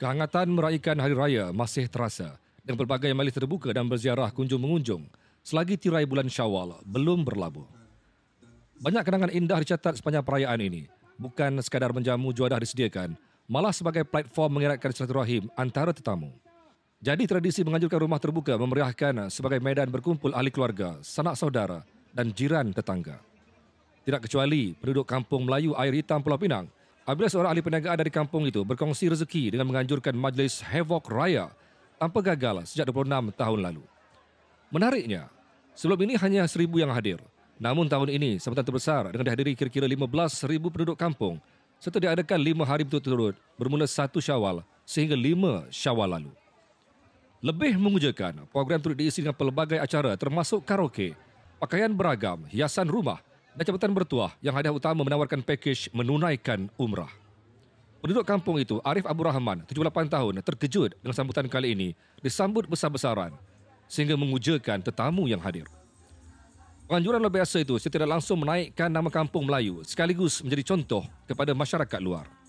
Kehangatan meraihkan hari raya masih terasa dengan pelbagai malih terbuka dan berziarah kunjung-mengunjung selagi tirai bulan syawal belum berlabuh. Banyak kenangan indah dicatat sepanjang perayaan ini. Bukan sekadar menjamu juadah disediakan, malah sebagai platform mengeratkan silaturahim antara tetamu. Jadi tradisi menganjurkan rumah terbuka memeriahkan sebagai medan berkumpul ahli keluarga, sanak saudara dan jiran tetangga tidak kecuali penduduk kampung Melayu Air Hitam Pulau Pinang. Apabila seorang ahli perniagaan dari kampung itu berkongsi rezeki dengan menganjurkan majlis hevok Raya tanpa gagal sejak 26 tahun lalu. Menariknya, sebelum ini hanya seribu yang hadir. Namun tahun ini, sambutan terbesar dengan dihadiri kira-kira ribu penduduk kampung serta diadakan lima hari berturut-turut bermula satu syawal sehingga lima syawal lalu. Lebih mengujakan, program turut diisi dengan pelbagai acara termasuk karaoke, pakaian beragam, hiasan rumah, dan Jabatan Bertuah yang hadiah utama menawarkan pakej menunaikan umrah. Penduduk kampung itu, Arif Abu Rahman, 78 tahun, terkejut dengan sambutan kali ini disambut besar-besaran sehingga mengujakan tetamu yang hadir. Penganjuran luar biasa itu secara langsung menaikkan nama kampung Melayu sekaligus menjadi contoh kepada masyarakat luar.